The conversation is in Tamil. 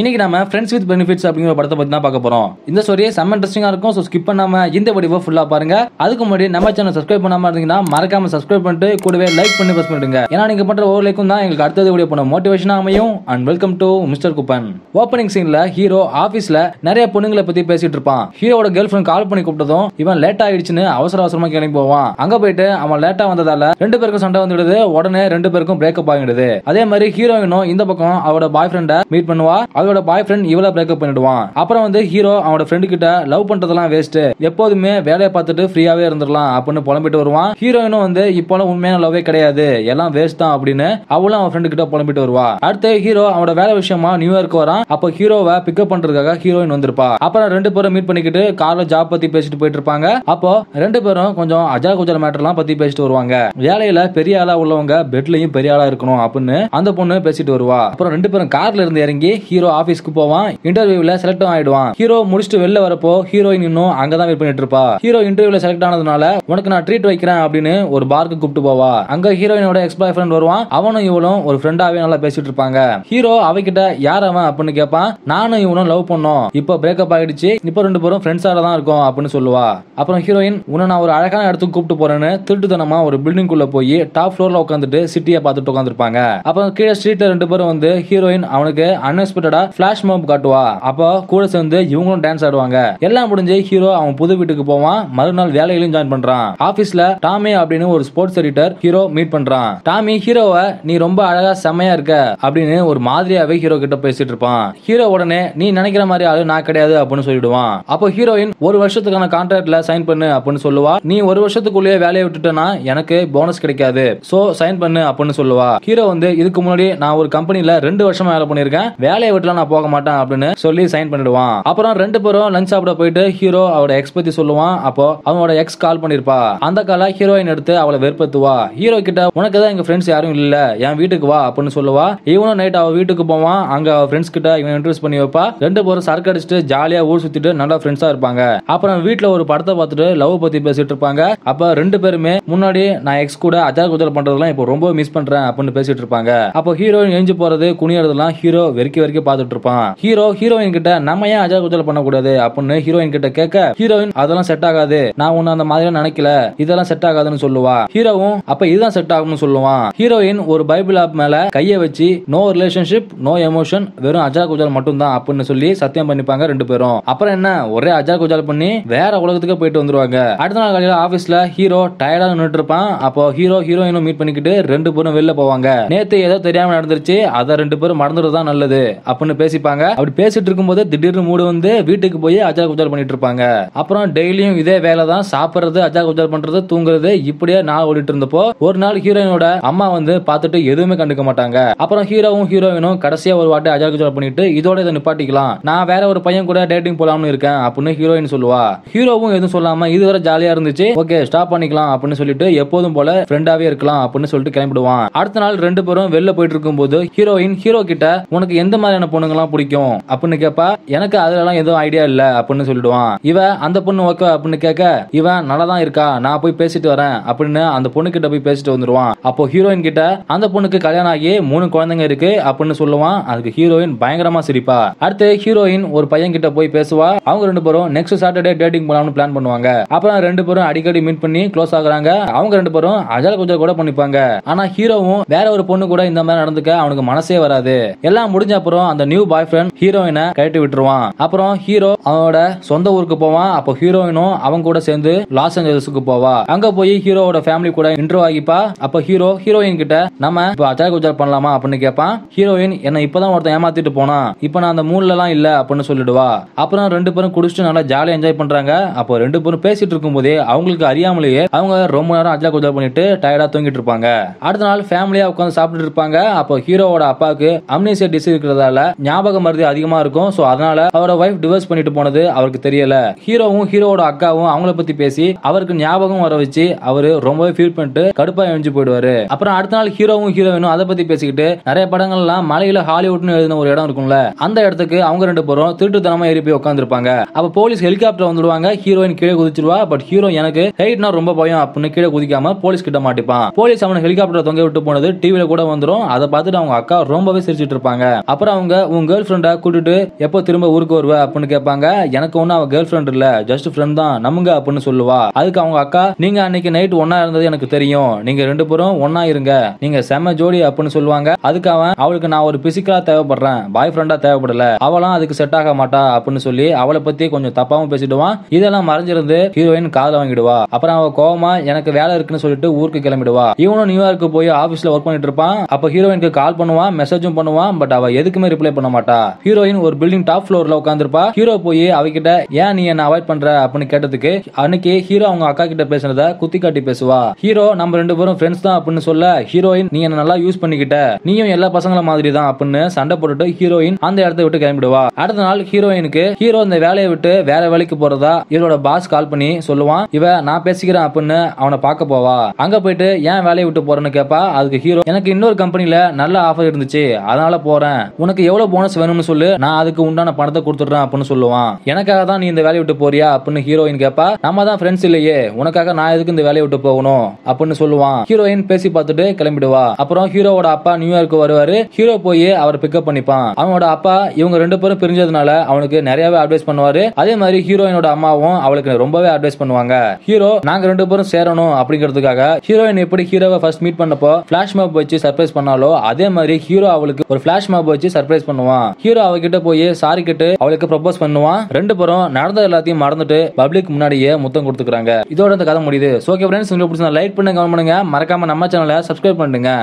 இன்னைக்கு நம்ம ஃப்ரெண்ட்ஸ் வித் பெனிஃபிட்ஸ் அப்படிங்கிற படத்தை பத்தி தான் பார்க்க போறோம் இந்த ஸ்டோரியே செம்ம இன்ட்ரெஸ்டிங்கா இருக்கும் ஸோ ஸ்கிப் பண்ணாம இந்த வடிவ ஃபுல்லா பாருங்க அதுக்கு முன்னாடி நம்ம சேனல் சப்ஸ்கிரைப் பண்ணாம இருந்தீங்கன்னா மறக்காம சப்ஸ்கிரைப் பண்ணிட்டு கூடவே லைக் பண்ணி பிரஸ் பண்ணிடுங்க ஏன்னா நீங்க பண்ற ஒவ்வொரு லைக்கும் தான் எங்களுக்கு அடுத்தது வீடியோ பண்ண மோட்டிவேஷனா அமையும் and welcome to mister Kuppan opening சீன்ல ஹீரோ ஆபீஸ்ல நிறைய பொண்ணுங்களை பத்தி பேசிட்டு இருப்பான் ஹீரோட கேர்ள் ஃப்ரெண்ட் கால் பண்ணி கூப்பிட்டதும் இவன் லேட் ஆயிடுச்சுன்னு அவசர அவசரமா கிளம்பி போவான் அங்க போயிட்டு அவன் லேட்டா வந்ததால ரெண்டு பேருக்கும் சண்டை வந்துடுது உடனே ரெண்டு பேருக்கும் பிரேக்அப் ஆகிடுது அதே மாதிரி ஹீரோயினும் இந்த பக்கம் அவரோட பாய் ஃப்ரெண்டை மீட் பண்ணுவா அவரோட பாய் ஃப்ரெண்ட் இவளை பிரேக்கப் பண்ணிடுவான் அப்புறம் வந்து ஹீரோ அவனோட ஃப்ரெண்டு கிட்ட லவ் பண்றதெல்லாம் வேஸ்ட் எப்போதுமே வேலையை பார்த்துட்டு ஃப்ரீயாவே இருந்துடலாம் அப்படின்னு புலம்பிட்டு வருவான் ஹீரோயினும் வந்து இப்போலாம் உண்மையான லவ்வே கிடையாது எல்லாம் வேஸ்ட் தான் அப்படின்னு அவளும் அவன் ஃப்ரெண்டு கிட்ட புலம்பிட்டு வருவா அடுத்து ஹீரோ அவனோட வேலை விஷயமா நியூயார்க் வரான் அப்போ ஹீரோவை பிக்கப் பண்றதுக்காக ஹீரோயின் வந்திருப்பா அப்புறம் ரெண்டு பேரும் மீட் பண்ணிக்கிட்டு கார்ல ஜாப் பத்தி பேசிட்டு போயிட்டு இருப்பாங்க அப்போ ரெண்டு பேரும் கொஞ்சம் அஜா குஜல் மேட்டர்லாம் பத்தி பேசிட்டு வருவாங்க வேலையில பெரிய ஆளா உள்ளவங்க பெட்லயும் பெரிய ஆளா இருக்கணும் அப்படின்னு அந்த பொண்ணு பேசிட்டு வருவா அப்புறம் ரெண்டு பேரும் கார்ல இருந்து இறங்கி ஹீரோ ஆபீஸ்க்கு போவான் இன்டர்வியூல செலக்ட் ஆயிடுவான் ஹீரோ முடிச்சுட்டு வெளில வரப்போ ஹீரோயின் இன்னும் அங்கதான் வெயிட் பண்ணிட்டு இருப்பா ஹீரோ இன்டர்வியூல செலக்ட் ஆனதுனால உனக்கு நான் ட்ரீட் வைக்கிறேன் அப்படின்னு ஒரு பார்க்கு கூப்பிட்டு போவா அங்க ஹீரோயினோட எக்ஸ் பாய் ஃப்ரெண்ட் வருவான் அவனும் இவளும் ஒரு ஃப்ரெண்டாவே நல்லா பேசிட்டு இருப்பாங்க ஹீரோ அவகிட்ட யார் அவன் அப்படின்னு கேட்பான் நானும் இவனும் லவ் பண்ணோம் இப்போ பிரேக்கப் ஆயிடுச்சு இப்போ ரெண்டு பேரும் ஃப்ரெண்ட்ஸாக தான் இருக்கும் அப்படின்னு சொல்லுவா அப்புறம் ஹீரோயின் உன்னை நான் ஒரு அழகான இடத்துக்கு கூப்பிட்டு போறேன்னு திருட்டுத்தனமா ஒரு பில்டிங் குள்ள போய் டாப் ஃப்ளோர்ல உட்காந்துட்டு சிட்டியை பார்த்துட்டு உட்காந்துருப்பாங்க அப்புறம் கீழே ஸ்ட்ரீட்ல ரெண்டு பேரும் வந்து ஹீரோயின் அவனுக்கு அன்எக்ஸ்பெக்டடா பிளாஷ் மோப் காட்டுவா அப்போ கூட சேர்ந்து இவங்களும் டான்ஸ் ஆடுவாங்க எல்லாம் முடிஞ்சு ஹீரோ அவன் புது வீட்டுக்கு போவான் மறுநாள் வேலைகளையும் ஜாயின் பண்றான் ஆபீஸ்ல டாமி அப்படின்னு ஒரு ஸ்போர்ட்ஸ் எடிட்டர் ஹீரோ மீட் பண்றான் டாமி ஹீரோவை நீ ரொம்ப அழகா செம்மையா இருக்க அப்படின்னு ஒரு மாதிரியாவே ஹீரோ கிட்ட பேசிட்டு இருப்பான் ஹீரோ உடனே நீ நினைக்கிற மாதிரி ஆளு நான் கிடையாது அப்படின்னு சொல்லிடுவான் அப்போ ஹீரோயின் ஒரு வருஷத்துக்கான கான்ட்ராக்ட்ல சைன் பண்ணு அப்படின்னு சொல்லுவா நீ ஒரு வருஷத்துக்குள்ளேயே வேலையை விட்டுட்டனா எனக்கு போனஸ் கிடைக்காது சோ சைன் பண்ணு அப்படின்னு சொல்லுவா ஹீரோ வந்து இதுக்கு முன்னாடி நான் ஒரு கம்பெனில ரெண்டு வருஷமா வேலை பண்ணிருக்கேன் வேலையை விட்டு நான் போக மாட்டேன் அப்படின்னு சொல்லி சைன் பண்ணிடுவான் அப்புறம் ரெண்டு பேரும் லஞ்ச் சாப்பிட போயிட்டு ஹீரோ அவட எக்ஸ் பத்தி சொல்லுவான் அப்போ அவனோட எக்ஸ் கால் பண்ணிருப்பா அந்த கால ஹீரோயின் எடுத்து அவளை வெறுப்பத்துவா ஹீரோ கிட்ட உனக்கு தான் எங்க ஃப்ரெண்ட்ஸ் யாரும் இல்ல என் வீட்டுக்கு வா அப்படின்னு சொல்லுவா இவனும் நைட் அவ வீட்டுக்கு போவான் அங்க அவ ஃப்ரெண்ட்ஸ் கிட்ட இவன் இன்ட்ரெஸ்ட் பண்ணி வைப்பா ரெண்டு பேரும் சரக்கு அடிச்சுட்டு ஜாலியா ஊர் சுத்திட்டு நல்லா ஃப்ரெண்ட்ஸா இருப்பாங்க அப்புறம் வீட்டுல ஒரு படத்தை பார்த்துட்டு லவ் பத்தி பேசிட்டு இருப்பாங்க அப்ப ரெண்டு பேருமே முன்னாடி நான் எக்ஸ் கூட அஜா குஜல் பண்றதெல்லாம் இப்போ ரொம்ப மிஸ் பண்றேன் அப்படின்னு பேசிட்டு இருப்பாங்க அப்போ ஹீரோயின் எஞ்சி போறது குனியறதெல்லாம் ஹீரோ வெறுக்கி வரைக்கும் பார்த்து பார்த்துட்டு இருப்பான் ஹீரோ ஹீரோயின் கிட்ட நம்ம ஏன் அஜா குஜல் பண்ணக்கூடாது அப்படின்னு ஹீரோயின் கிட்ட கேட்க ஹீரோயின் அதெல்லாம் செட் ஆகாது நான் ஒன்னு அந்த மாதிரி நினைக்கல இதெல்லாம் செட் ஆகாதுன்னு சொல்லுவா ஹீரோவும் அப்ப இதுதான் செட் ஆகும்னு சொல்லுவான் ஹீரோயின் ஒரு பைபிள் ஆப் மேல கையை வச்சு நோ ரிலேஷன்ஷிப் நோ எமோஷன் வெறும் அஜா குஜல் மட்டும்தான் அப்படின்னு சொல்லி சத்தியம் பண்ணிப்பாங்க ரெண்டு பேரும் அப்புறம் என்ன ஒரே அஜா குஜால் பண்ணி வேற உலகத்துக்கு போயிட்டு வந்துருவாங்க அடுத்த நாள் காலையில ஆபீஸ்ல ஹீரோ டயர்டா நின்றுட்டு இருப்பான் அப்போ ஹீரோ ஹீரோயினும் மீட் பண்ணிக்கிட்டு ரெண்டு பேரும் வெளில போவாங்க நேத்து ஏதோ தெரியாம நடந்துருச்சு அதை ரெண்டு பேரும் மறந்துடுறது தான் நல்லது அப்படின்னு ஒன்று பேசிப்பாங்க அப்படி பேசிட்டு இருக்கும்போது திடீர்னு மூடு வந்து வீட்டுக்கு போய் அஜா குஜால் பண்ணிட்டு இருப்பாங்க அப்புறம் டெய்லியும் இதே வேலை தான் சாப்பிட்றது அஜா குஜால் பண்றது தூங்குறது இப்படியே நாள் ஓடிட்டு இருந்தப்போ ஒரு நாள் ஹீரோயினோட அம்மா வந்து பார்த்துட்டு எதுவுமே கண்டுக்க மாட்டாங்க அப்புறம் ஹீரோவும் ஹீரோயினும் கடைசியா ஒரு வாட்டி அஜா குஜால் பண்ணிட்டு இதோட இதை நிப்பாட்டிக்கலாம் நான் வேற ஒரு பையன் கூட டேட்டிங் போலாம்னு இருக்கேன் அப்படின்னு ஹீரோயின் சொல்லுவா ஹீரோவும் எதுவும் சொல்லாம இதுவரை ஜாலியா இருந்துச்சு ஓகே ஸ்டாப் பண்ணிக்கலாம் அப்படின்னு சொல்லிட்டு எப்போதும் போல ஃப்ரெண்டாவே இருக்கலாம் அப்படின்னு சொல்லிட்டு கிளம்பிடுவான் அடுத்த நாள் ரெண்டு பேரும் வெளில போயிட்டு இருக்கும் போது ஹீரோயின் ஹீரோ கிட்ட உனக்கு எந்த மாதிரியான பொண்ணுங்கலாம் பிடிக்கும் அப்படின்னு கேப்பா எனக்கு அதுலலாம் எதுவும் ஐடியா இல்லை அப்படின்னு சொல்லிடுவான் இவன் அந்த பொண்ணு ஓகே அப்படின்னு கேட்க இவன் நல்லா தான் இருக்கா நான் போய் பேசிட்டு வரேன் அப்படின்னு அந்த பொண்ணு கிட்ட போய் பேசிட்டு வந்துருவான் அப்போ ஹீரோயின் கிட்ட அந்த பொண்ணுக்கு கல்யாணம் ஆகி மூணு குழந்தைங்க இருக்கு அப்படின்னு சொல்லுவான் அதுக்கு ஹீரோயின் பயங்கரமா சிரிப்பா அடுத்து ஹீரோயின் ஒரு பையன் கிட்ட போய் பேசுவா அவங்க ரெண்டு பேரும் நெக்ஸ்ட் சாட்டர்டே டேட்டிங் போலாம்னு பிளான் பண்ணுவாங்க அப்புறம் ரெண்டு பேரும் அடிக்கடி மீட் பண்ணி க்ளோஸ் ஆகுறாங்க அவங்க ரெண்டு பேரும் அஜால கொஞ்சம் கூட பண்ணிப்பாங்க ஆனா ஹீரோவும் வேற ஒரு பொண்ணு கூட இந்த மாதிரி நடந்துக்க அவனுக்கு மனசே வராது எல்லாம் முடிஞ்ச அப்புறம் அந்த நியூ பாய் ஃப்ரெண்ட் ஹீரோயினை கட்டி விட்டுருவான் அப்புறம் ஹீரோ அவனோட சொந்த ஊருக்கு போவான் அப்போ ஹீரோயினும் அவங்க கூட சேர்ந்து லாஸ் ஏஞ்சல்ஸுக்கு போவா அங்க போய் ஹீரோவோட ஃபேமிலி கூட இன்டர்வியூ ஆகிப்பா அப்ப ஹீரோ ஹீரோயின் கிட்ட நம்ம இப்போ அச்சாக்கு உச்சார் பண்ணலாமா அப்படின்னு கேட்பான் ஹீரோயின் என்ன இப்பதான் ஒருத்தன் ஏமாத்திட்டு போனான் இப்ப நான் அந்த மூணுல எல்லாம் இல்ல அப்படின்னு சொல்லிடுவா அப்புறம் ரெண்டு பேரும் குடிச்சிட்டு நல்லா ஜாலியா என்ஜாய் பண்றாங்க அப்போ ரெண்டு பேரும் பேசிட்டு இருக்கும் போதே அவங்களுக்கு அறியாமலேயே அவங்க ரொம்ப நேரம் அச்சாக்கு உச்சார் பண்ணிட்டு டயர்டா தூங்கிட்டு இருப்பாங்க அடுத்த நாள் ஃபேமிலியா உட்காந்து சாப்பிட்டு இருப்பாங்க அப்போ ஹீரோவோட அப்பாவுக்கு அம்னேசியா டிசீஸ் இருக்கிறதால ஞாபக மருதி அதிகமா இருக்கும் ஸோ அதனால அவரோட ஒய்ஃப் டிவோர்ஸ் பண்ணிட்டு போனது அவருக்கு தெரியல ஹீரோவும் ஹீரோவோட அக்காவும் அவங்கள பத்தி பேசி அவருக்கு ஞாபகம் வர வச்சு அவரு ரொம்பவே ஃபீல் பண்ணிட்டு கடுப்பா எழுந்து போயிடுவாரு அப்புறம் அடுத்த நாள் ஹீரோவும் ஹீரோயினும் அதை பத்தி பேசிக்கிட்டு நிறைய படங்கள்லாம் மலையில ஹாலிவுட்னு எழுதின ஒரு இடம் இருக்கும்ல அந்த இடத்துக்கு அவங்க ரெண்டு பேரும் திருட்டுத்தனமா ஏறி போய் உட்காந்துருப்பாங்க அப்ப போலீஸ் ஹெலிகாப்டர் வந்துடுவாங்க ஹீரோயின் கீழே குதிச்சிருவா பட் ஹீரோ எனக்கு ஹைட்னா ரொம்ப பயம் அப்படின்னு கீழே குதிக்காம போலீஸ் கிட்ட மாட்டிப்பான் போலீஸ் அவனை ஹெலிகாப்டர் தொங்க விட்டு போனது டிவியில கூட வந்துடும் அதை பார்த்துட்டு அவங்க அக்கா ரொம்பவே சிரிச்சிட்டு இருப்பாங்க அப்புறம் அவங்க உன் கேர்ள் ஃப்ரெண்டை கூட்டிட்டு எப்போ திரும்ப ஊருக்கு வருவ அப்படின்னு கேட்பாங்க எனக்கு ஒன்றும் அவன் கேர்ள் ஃப்ரெண்ட் இல்லை ஜஸ்ட் ஃப்ரெண்ட் தான் நம்புங்க அப்படின்னு சொல்லுவா அதுக்கு அவங்க அக்கா நீங்க அன்னைக்கு நைட் ஒன்னா இருந்தது எனக்கு தெரியும் நீங்க ரெண்டு பேரும் ஒன்னா இருங்க நீங்க செம ஜோடி அப்படின்னு சொல்லுவாங்க அதுக்கு அவன் அவளுக்கு நான் ஒரு பிசிக்கலா தேவைப்படுறேன் பாய் ஃப்ரெண்டா தேவைப்படல அவளாம் அதுக்கு செட் ஆக மாட்டா அப்படின்னு சொல்லி அவளை பத்தி கொஞ்சம் தப்பாவும் பேசிடுவான் இதெல்லாம் மறைஞ்சிருந்து ஹீரோயின் காதல வாங்கிடுவா அப்புறம் அவ கோவமா எனக்கு வேலை இருக்குன்னு சொல்லிட்டு ஊருக்கு கிளம்பிடுவா இவனும் நியூயார்க்கு போய் ஆபீஸ்ல ஒர்க் பண்ணிட்டு இருப்பான் அப்ப ஹீரோயினுக்கு கால் பண்ணுவான் மெசேஜும் பண்ணுவான் பட் அவ எதுக்குமே ரிப்ளை ரிப்ளை பண்ண மாட்டா ஹீரோயின் ஒரு பில்டிங் டாப் ஃப்ளோர்ல உட்காந்துருப்பா ஹீரோ போய் அவகிட்ட ஏன் நீ என்ன அவாய்ட் பண்ற அப்படின்னு கேட்டதுக்கு அன்னைக்கு ஹீரோ அவங்க அக்கா கிட்ட பேசுனத குத்தி காட்டி பேசுவா ஹீரோ நம்ம ரெண்டு பேரும் ஃப்ரெண்ட்ஸ் தான் அப்படின்னு சொல்ல ஹீரோயின் நீ என்ன நல்லா யூஸ் பண்ணிக்கிட்ட நீயும் எல்லா பசங்களை மாதிரி தான் அப்படின்னு சண்டை போட்டுட்டு ஹீரோயின் அந்த இடத்த விட்டு கிளம்பிடுவா அடுத்த நாள் ஹீரோயினுக்கு ஹீரோ இந்த வேலையை விட்டு வேற வேலைக்கு போறதா ஹீரோட பாஸ் கால் பண்ணி சொல்லுவான் இவ நான் பேசிக்கிறேன் அப்படின்னு அவனை பார்க்க போவா அங்க போயிட்டு ஏன் வேலையை விட்டு போறேன்னு கேப்பா அதுக்கு ஹீரோ எனக்கு இன்னொரு கம்பெனில நல்ல ஆஃபர் இருந்துச்சு அதனால போறேன் உனக்கு எவ்வளவு எவ்வளவு போனஸ் வேணும்னு சொல்லு நான் அதுக்கு உண்டான பணத்தை கொடுத்துடுறேன் அப்படின்னு சொல்லுவான் எனக்காக தான் நீ இந்த வேலையை விட்டு போறியா அப்படின்னு ஹீரோயின் கேட்பா நம்ம தான் ஃப்ரெண்ட்ஸ் இல்லையே உனக்காக நான் எதுக்கு இந்த வேலையை விட்டு போகணும் அப்படின்னு சொல்லுவான் ஹீரோயின் பேசி பார்த்துட்டு கிளம்பிடுவா அப்புறம் ஹீரோவோட அப்பா நியூயார்க்கு வருவாரு ஹீரோ போய் அவர் பிக்கப் பண்ணிப்பான் அவனோட அப்பா இவங்க ரெண்டு பேரும் பிரிஞ்சதுனால அவனுக்கு நிறையவே அட்வைஸ் பண்ணுவாரு அதே மாதிரி ஹீரோயினோட அம்மாவும் அவளுக்கு ரொம்பவே அட்வைஸ் பண்ணுவாங்க ஹீரோ நாங்க ரெண்டு பேரும் சேரணும் அப்படிங்கிறதுக்காக ஹீரோயின் எப்படி ஹீரோவை ஃபர்ஸ்ட் மீட் பண்ணப்போ பிளாஷ் மேப் வச்சு சர்ப்ரைஸ் பண்ணாலோ அதே மாதிரி ஹீரோ அவளுக்கு ஒரு ஃபிளாஷ் மேப் வச்சு சர்ப்ரைஸ் பண்ணுவான் ஹீரோ அவகிட்ட போய் சாரி கேட்டு அவளுக்கு ப்ரப்போஸ் பண்ணுவான் ரெண்டு பேரும் நடந்த எல்லாத்தையும் மறந்துட்டு பப்ளிக் முன்னாடியே முத்தம் கொடுத்துக்கிறாங்க இதோட இந்த கதை முடியுது ஓகே ஃப்ரெண்ட்ஸ் உங்களுக்கு பிடிச்சா லைக் பண்ணுங்க கமெண்ட் பண்ணுங்க மறக்காம நம்ம சேனலை சப்ஸ்கிரைப் பண்ணுங்க